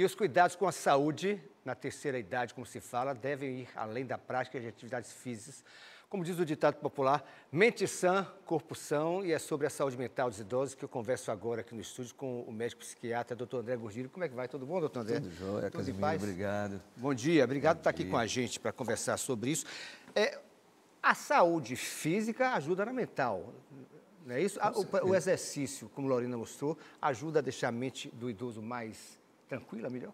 E os cuidados com a saúde, na terceira idade, como se fala, devem ir além da prática de atividades físicas. Como diz o ditado popular, mente sã, corpo são, e é sobre a saúde mental dos idosos que eu converso agora aqui no estúdio com o médico psiquiatra, doutor André Gordilho. Como é que vai? Tudo bom, doutor André? Tudo jóia, Tudo Casimiro, paz? obrigado. Bom dia, obrigado por estar aqui com a gente para conversar sobre isso. É, a saúde física ajuda na mental, não é isso? O, o exercício, como a Lorena mostrou, ajuda a deixar a mente do idoso mais tranquila, melhor?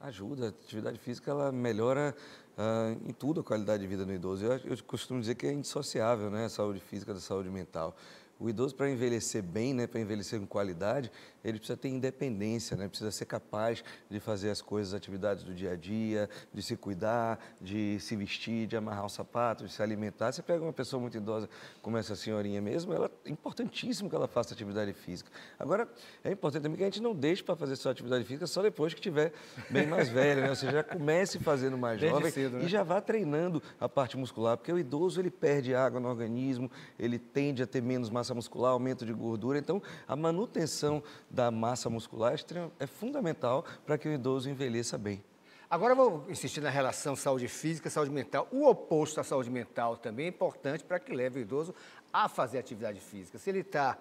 Ajuda, a atividade física ela melhora uh, em tudo a qualidade de vida no idoso. Eu, eu costumo dizer que é indissociável, né? A saúde física da saúde mental o idoso para envelhecer bem, né, para envelhecer com qualidade, ele precisa ter independência, né, precisa ser capaz de fazer as coisas, as atividades do dia a dia, de se cuidar, de se vestir, de amarrar o um sapato, de se alimentar. Você pega uma pessoa muito idosa como essa senhorinha mesmo, ela, é importantíssimo que ela faça atividade física. Agora, é importante também que a gente não deixe para fazer só atividade física só depois que tiver bem mais velho, né? ou seja, já comece fazendo mais Desde jovem cedo, né? e já vá treinando a parte muscular, porque o idoso ele perde água no organismo, ele tende a ter menos massa massa muscular, aumento de gordura. Então, a manutenção da massa muscular é, é fundamental para que o idoso envelheça bem. Agora vou insistir na relação saúde física, saúde mental. O oposto à saúde mental também é importante para que leve o idoso a fazer atividade física. Se ele está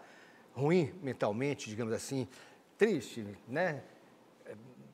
ruim mentalmente, digamos assim, triste, né?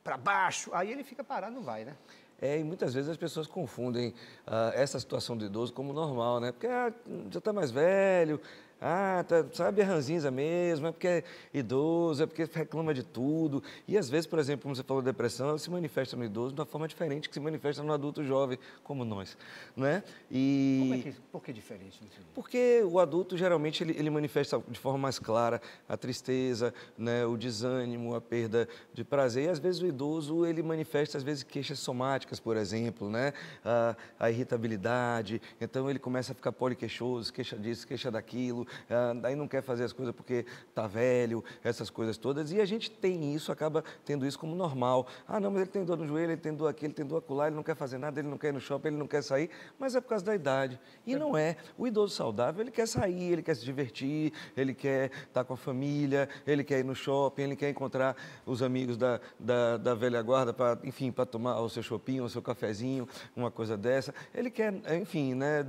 Para baixo, aí ele fica parado, não vai, né? É, e muitas vezes as pessoas confundem uh, essa situação do idoso como normal, né? Porque ah, já está mais velho, ah, tá, sabe, é ranzinza mesmo, é porque é idoso, é porque reclama de tudo. E às vezes, por exemplo, como você falou, depressão, ela se manifesta no idoso de uma forma diferente que se manifesta no adulto jovem, como nós, né? E... Como é que, por que diferente? Porque o adulto, geralmente, ele, ele manifesta de forma mais clara a tristeza, né, o desânimo, a perda de prazer. E às vezes o idoso, ele manifesta, às vezes, queixas somáticas, por exemplo, né? A, a irritabilidade. Então, ele começa a ficar poliqueixoso, queixa disso, queixa daquilo. Ah, daí não quer fazer as coisas porque está velho, essas coisas todas. E a gente tem isso, acaba tendo isso como normal. Ah, não, mas ele tem dor no joelho, ele tem dor aqui, ele tem dor acolá, ele não quer fazer nada, ele não quer ir no shopping, ele não quer sair, mas é por causa da idade. E não é. O idoso saudável, ele quer sair, ele quer se divertir, ele quer estar tá com a família, ele quer ir no shopping, ele quer encontrar os amigos da, da, da velha guarda, pra, enfim, para tomar o seu shopping, o seu cafezinho, uma coisa dessa. Ele quer, enfim, né,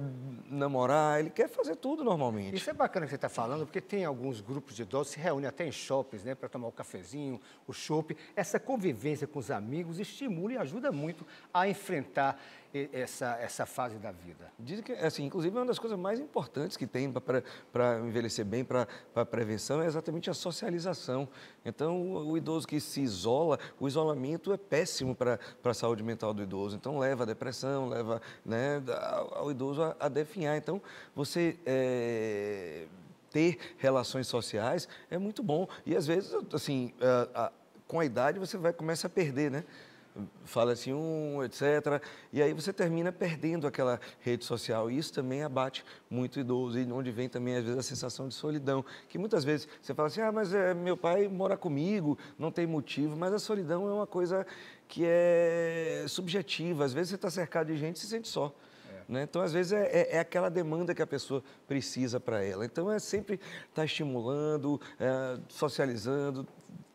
namorar, ele quer fazer tudo normalmente. Isso é bacana bacana que você está falando, porque tem alguns grupos de idosos que se reúnem até em shoppings, né, para tomar o cafezinho, o chopp. Essa convivência com os amigos estimula e ajuda muito a enfrentar essa, essa fase da vida? Dizem que, assim, inclusive, é uma das coisas mais importantes que tem para envelhecer bem, para prevenção, é exatamente a socialização. Então, o, idoso que se isola, o isolamento é péssimo para a saúde mental do idoso. Então, leva a depressão, leva né, ao, ao idoso a, a definhar. Então, você. É, ter relações sociais é muito bom. E às vezes, assim, com a idade você vai começa a perder, né? fala assim um, etc. E aí você termina perdendo aquela rede social. E isso também abate muito o idoso, e onde vem também, às vezes, a sensação de solidão. Que muitas vezes você fala assim, ah, mas é, meu pai mora comigo, não tem motivo, mas a solidão é uma coisa que é subjetiva. Às vezes você está cercado de gente e se sente só. É. Né? Então, às vezes, é, é, é, aquela demanda que a pessoa precisa para ela. Então, é sempre estar tá estimulando, é, socializando,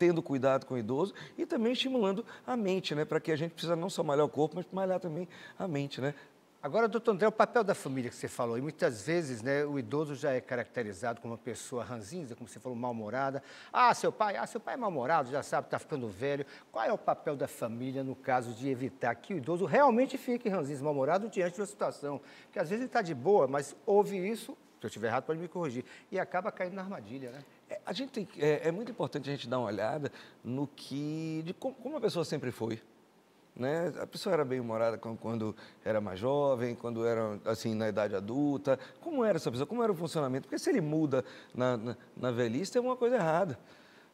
tendo cuidado com o idoso e também estimulando a mente, né? Para que a gente precisa não só malhar o corpo, mas malhar também a mente, né? Agora, doutor André, o papel da família que você falou, e muitas vezes né, o idoso já é caracterizado como uma pessoa ranzinza, como você falou, mal-humorada. Ah, seu pai, ah, seu pai é mal-humorado, já sabe, está ficando velho. Qual é o papel da família no caso de evitar que o idoso realmente fique ranzinza, mal-humorado diante de uma situação? Que às vezes ele está de boa, mas ouve isso, se eu estiver errado pode me corrigir, e acaba caindo na armadilha, né? a gente tem, é, é, muito importante a gente dar uma olhada no que, de como, como a pessoa sempre foi. Né? A pessoa era bem humorada quando, era mais jovem, quando era assim na idade adulta. Como era essa pessoa? Como era o funcionamento? Porque se ele muda na, na, na velhice, tem alguma coisa errada.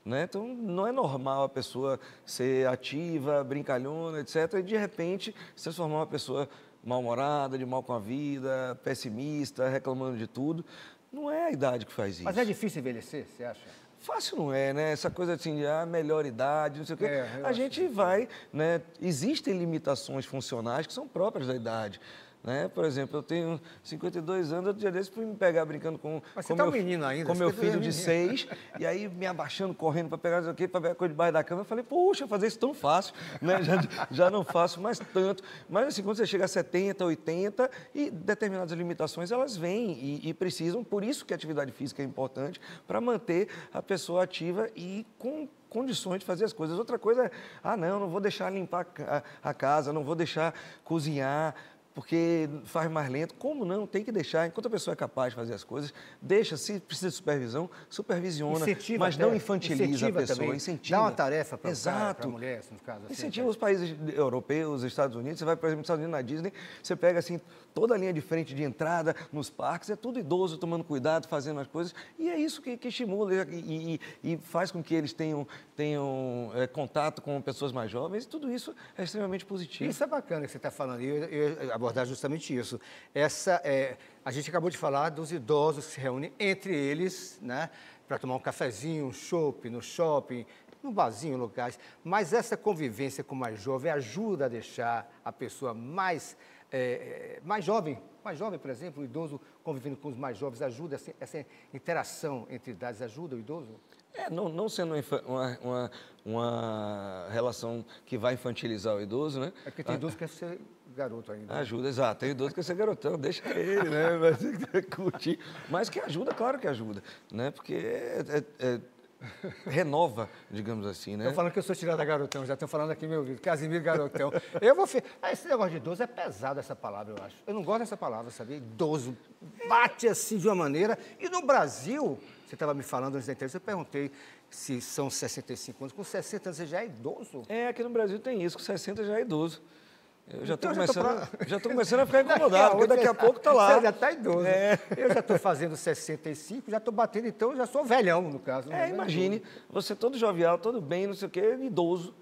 Né? Então, não é normal a pessoa ser ativa, brincalhona, etc., e de repente se transformar uma pessoa mal-humorada, de mal com a vida, pessimista, reclamando de tudo. Não é a idade que faz isso. Mas é difícil envelhecer, você acha? Fácil não é, né? Essa coisa assim de ah, melhor idade, não sei o quê. É, a gente é. vai, né? Existem limitações funcionais que são próprias da idade. Né? Por exemplo, eu tenho 52 anos, outro dia desse fui me pegar brincando com, Mas com, tá meu, menino ainda, com meu filho de 6, e aí me abaixando, correndo para pegar isso aqui, para coisa debaixo da cama. Eu falei, poxa, fazer isso tão fácil, né? já, já não faço mais tanto. Mas assim, quando você chega a 70, 80, e determinadas limitações elas vêm e, e precisam, por isso que a atividade física é importante, para manter a pessoa ativa e com condições de fazer as coisas. Outra coisa é, ah, não, não vou deixar limpar a casa, não vou deixar cozinhar, porque faz mais lento. Como não? Tem que deixar. Enquanto a pessoa é capaz de fazer as coisas, deixa, se precisa de supervisão, supervisiona, incentiva mas até, não infantiliza a pessoa, também. incentiva. Dá uma tarefa para a mulher, no caso. Assim, incentiva até. Né? os países europeus, Estados Unidos. Você vai, por exemplo, nos Estados Unidos, na Disney, você pega assim toda a linha de frente de entrada nos parques, é tudo idoso tomando cuidado, fazendo as coisas. E é isso que, que estimula e, e, e, faz com que eles tenham, tenham é, contato com pessoas mais jovens. E tudo isso é extremamente positivo. Isso é bacana que você está falando. Eu, eu, eu abordar justamente isso. Essa, é, a gente acabou de falar dos idosos que se reúnem entre eles, né, para tomar um cafezinho, um shopping no shopping, num barzinho, locais. Mas essa convivência com o mais jovem ajuda a deixar a pessoa mais, é, é mais jovem, mais jovem, por exemplo, o idoso convivendo com os mais jovens ajuda essa, essa interação entre idades ajuda o idoso? É, não, não sendo uma, uma, uma, relação que vai infantilizar o idoso, né? É que tem ah, idoso que quer ser garoto ainda. Ajuda, exato. Tenho 12 que ser garotão, deixa ele, né? Mas, curtir. Mas que ajuda, claro que ajuda, né? Porque é, é, é renova, digamos assim, né? Estão falando que eu sou tirado da garotão, já estão falando aqui, meu Casimiro Garotão. Eu vou. Fi... Ah, esse negócio de idoso é pesado, essa palavra, eu acho. Eu não gosto dessa palavra, sabia? Idoso. Bate assim de uma maneira. E no Brasil, você estava me falando antes da entrevista, eu perguntei se são 65 anos. Com 60 anos você já é idoso? É, aqui no Brasil tem isso, com 60 já é idoso. Eu já estou começando, já pra... começando a ficar incomodado, porque daqui a pouco está lá. Você já está idoso. É. Eu já estou fazendo 65, já estou batendo, então já sou velhão, no caso. É, né? imagine, você todo jovial, todo bem, não sei o quê, idoso.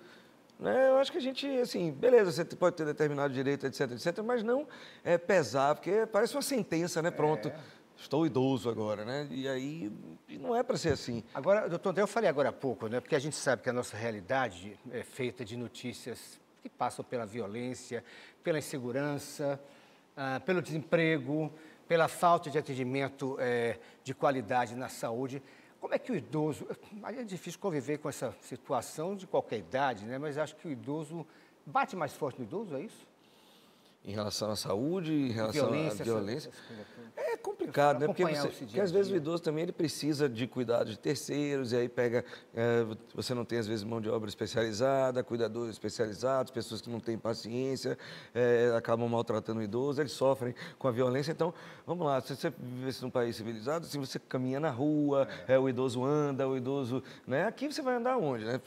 Né? Eu acho que a gente, assim, beleza, você pode ter determinado direito, etc, etc, mas não é, pesar, porque parece uma sentença, né? Pronto. É. Estou idoso agora, né? E aí não é para ser assim. Agora, doutor André, eu falei agora há pouco, né? Porque a gente sabe que a nossa realidade é feita de notícias que passam pela violência, pela insegurança, ah, pelo desemprego, pela falta de atendimento eh, de qualidade na saúde. Como é que o idoso. É difícil conviver com essa situação de qualquer idade, né? mas acho que o idoso. Bate mais forte no idoso, é isso? Em relação à saúde, em relação violência, à violência. Essa, essa complicado, né? Porque, você, às vezes o idoso também ele precisa de cuidado de terceiros, e aí pega. É, você não tem, às vezes, mão de obra especializada, cuidadores especializados, pessoas que não têm paciência, é, acabam maltratando o idoso, eles sofrem com a violência. Então, vamos lá, se você vivesse num país civilizado, assim, você caminha na rua, é. o idoso anda, o idoso. Né? Aqui você vai andar onde? Né?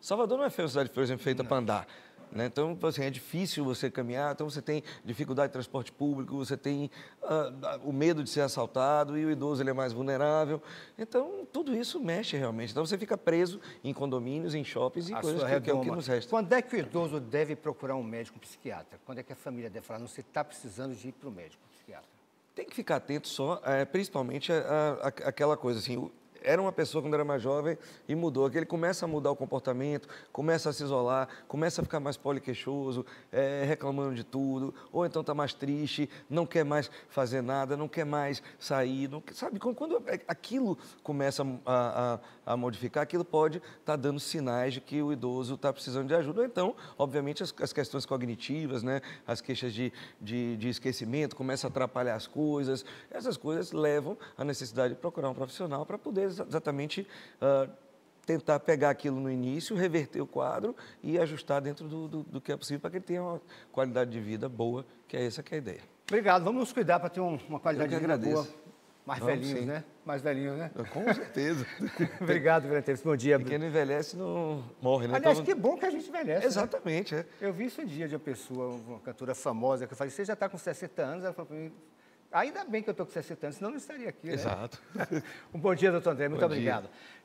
Salvador não é feita, cidade, por exemplo, feita para andar. Né? Então, tipo assim, é difícil você caminhar, então você tem dificuldade de transporte público, você tem uh, o medo de ser assaltado e o idoso ele é mais vulnerável. Então, tudo isso mexe realmente. Então, você fica preso em condomínios, em shoppings e coisas que, é o que nos resta. Quando é que o idoso deve procurar um médico, um psiquiatra? Quando é que a família deve falar, não, você está precisando de ir para o médico, um psiquiatra? Tem que ficar atento só, é, principalmente, àquela aquela coisa assim... O, era uma pessoa quando era mais jovem e mudou. Que ele começa a mudar o comportamento, começa a se isolar, começa a ficar mais poliqueixoso, é, reclamando de tudo, ou então está mais triste, não quer mais fazer nada, não quer mais sair. Não, sabe, quando, quando é, aquilo começa a, a, a modificar, aquilo pode estar tá dando sinais de que o idoso está precisando de ajuda. Ou então, obviamente, as, as, questões cognitivas, né, as queixas de, de, de esquecimento, começa a atrapalhar as coisas. Essas coisas levam à necessidade de procurar um profissional para poder exatamente uh, tentar pegar aquilo no início, reverter o quadro e ajustar dentro do, do, do que é possível para que ele tenha uma qualidade de vida boa, que é essa que é a ideia. Obrigado, vamos nos cuidar para ter um, uma qualidade de vida boa. Mais velhinho velhinhos, né? Mais velhinhos, né? Ah, com certeza. Obrigado, Veranteiros. Bom dia. Pequeno envelhece não morre, né? Aliás, então... que bom que a gente envelhece. Né? Exatamente, né? é. Eu vi isso um dia de uma pessoa, uma cantora famosa, que eu falei, você já está com 60 anos? Ela falou para mim, Ainda bem que eu estou com 60 anos, senão não estaria aqui. Né? Exato. Né? um bom dia, doutor André. Muito bom obrigado. Dia.